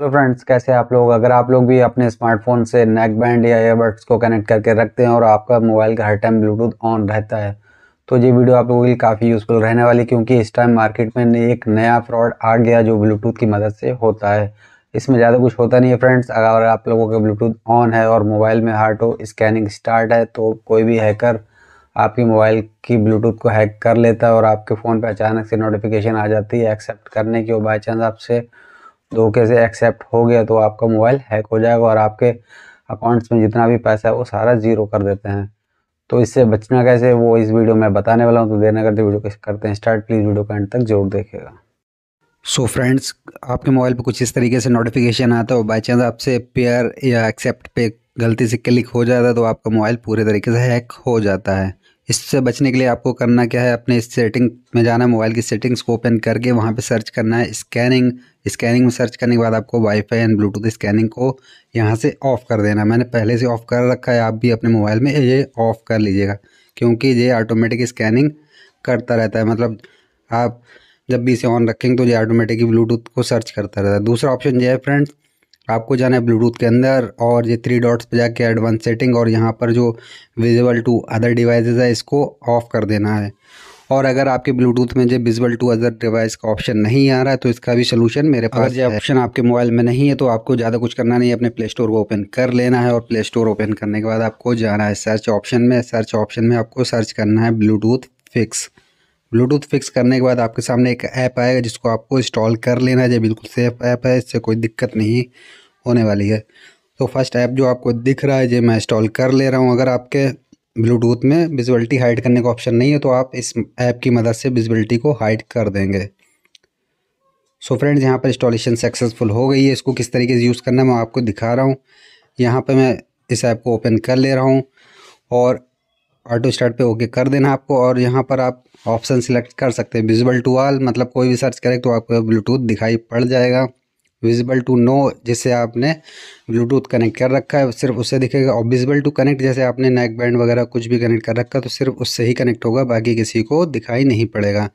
hello तो friends कैसे आप लोग अगर आप लोग भी अपने स्मार्टफोन से नेक बैंड या ईयरबड्स को कनेक्ट करके रखते हैं और आपका मोबाइल का हर टाइम ब्लूटूथ ऑन रहता है तो ये वीडियो आप लोगों के लिए काफ़ी यूज़फुल रहने वाली क्योंकि इस टाइम मार्केट में एक नया फ्रॉड आ गया जो ब्लूटूथ की मदद से होता है इसमें ज़्यादा कुछ होता नहीं है फ्रेंड्स अगर आप लोगों का ब्लूटूथ ऑन है और मोबाइल में हार्ट स्कैनिंग स्टार्ट है तो कोई भी हैकर आपके मोबाइल की ब्लूटूथ को हैक कर लेता है और आपके फ़ोन पर अचानक से नोटिफिकेशन आ जाती है एक्सेप्ट करने की बाई चांस आपसे धोखे से एक्सेप्ट हो गया तो आपका मोबाइल हैक हो जाएगा और आपके अकाउंट्स में जितना भी पैसा है वो सारा जीरो कर देते हैं तो इससे बचना कैसे वो इस वीडियो में बताने वाला हूँ तो देर करते वीडियो को करते हैं स्टार्ट प्लीज़ वीडियो का एंड तक जरूर देखेगा सो so फ्रेंड्स आपके मोबाइल पर कुछ इस तरीके से नोटिफिकेशन आता हो बाई चांस आपसे पेयर या एक्सेप्ट पे गलती से क्लिक हो जाता है तो आपका मोबाइल पूरे तरीके से हैक हो जाता है इससे बचने के लिए आपको करना क्या है अपने सेटिंग में जाना है मोबाइल की सेटिंग्स को ओपन करके वहाँ पे सर्च करना है स्कैनिंग स्कैनिंग में सर्च करने के बाद आपको वाईफाई एंड ब्लूटूथ स्कैनिंग को यहाँ से ऑफ़ कर देना मैंने पहले से ऑफ़ कर रखा है आप भी अपने मोबाइल में ये ऑफ़ कर लीजिएगा क्योंकि ये ऑटोमेटिक स्कैनिंग करता रहता है मतलब आप जब भी इसे ऑन रखेंगे तो ये ऑटोमेटिक ब्लूटूथ को सर्च करता रहता है दूसरा ऑप्शन ये है फ्रेंड्स आपको जाना है ब्लूटूथ के अंदर और ये थ्री डॉट्स पे जाके एडवांस सेटिंग और यहाँ पर जो विजिबल टू अदर डिवाइसेस है इसको ऑफ़ कर देना है और अगर आपके ब्लूटूथ में जो विजबल टू अदर डिवाइस का ऑप्शन नहीं आ रहा है तो इसका भी सोलूशन मेरे पास जो ऑप्शन आपके मोबाइल में नहीं है तो आपको ज़्यादा कुछ करना नहीं है अपने प्ले स्टोर को ओपन कर लेना है और प्ले स्टोर ओपन करने के बाद आपको जाना है सर्च ऑप्शन में सर्च ऑप्शन में आपको सर्च करना है ब्लूटूथ फिक्स ब्लूटूथ फिक्स करने के बाद आपके सामने एक ऐप आएगा जिसको आपको इंस्टॉल कर लेना है ये बिल्कुल सेफ ऐप है इससे कोई दिक्कत नहीं होने वाली है तो फर्स्ट ऐप जो आपको दिख रहा है जो मैं इंस्टॉल कर ले रहा हूँ अगर आपके ब्लूटूथ में विजिबिलिटी हाइड करने का ऑप्शन नहीं है तो आप इस ऐप की मदद से विजिबिलिटी को हाइड कर देंगे सो फ्रेंड्स यहाँ पर इंस्टॉलेशन सक्सेसफुल हो गई है इसको किस तरीके से यूज़ करना है मैं आपको दिखा रहा हूँ यहाँ पर मैं इस ऐप को ओपन कर ले रहा हूँ और ऑटो स्टार्ट पे ओके कर देना आपको और यहाँ पर आप ऑप्शन सिलेक्ट कर सकते हैं विजिबल टू ऑल मतलब कोई भी सर्च करें तो आपको ब्लूटूथ दिखाई पड़ जाएगा विजिबल टू नो जिसे आपने ब्लूटूथ कनेक्ट कर रखा है सिर्फ उससे दिखेगा और विजिबल टू कनेक्ट जैसे आपने नेक बैंड वगैरह कुछ भी कनेक्ट कर रखा है तो सिर्फ उससे ही कनेक्ट होगा बाकी किसी को दिखाई नहीं पड़ेगा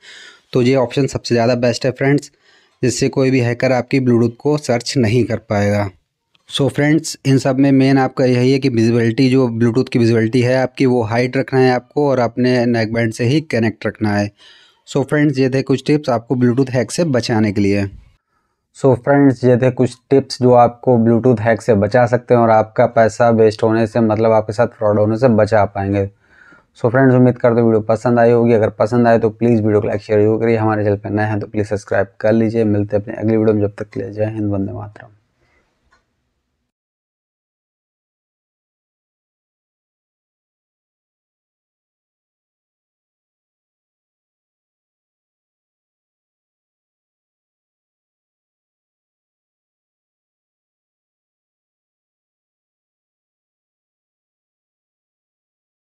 तो ये ऑप्शन सबसे ज़्यादा बेस्ट है फ्रेंड्स जिससे कोई भी हैकर आपकी ब्लूटूथ को सर्च नहीं कर पाएगा सो so फ्रेंड्स इन सब में मेन आपका यही है कि विजिबिलिटी जो ब्लूटूथ की विजिबिलिटी है आपकी वो हाइट रखना है आपको और अपने नेक बैंड से ही कनेक्ट रखना है सो so फ्रेंड्स ये थे कुछ टिप्स आपको ब्लूटूथ हैक से बचाने के लिए सो so फ्रेंड्स ये थे कुछ टिप्स जो आपको ब्लूटूथ हैक से बचा सकते हैं और आपका पैसा वेस्ट होने से मतलब आपके साथ फ्रॉड होने से बचा पाएंगे सो फ्रेंड्स उम्मीद करते वीडियो पसंद आई होगी अगर पसंद आए तो प्लीज़ वीडियो को लाइक शेयर जरूर करिए हमारे चैनल पर नए हैं तो प्लीज़ सब्सक्राइब कर लीजिए मिलते हैं अपने अगली वीडियो में जब तक ले जाए हिंद वंदे मातरम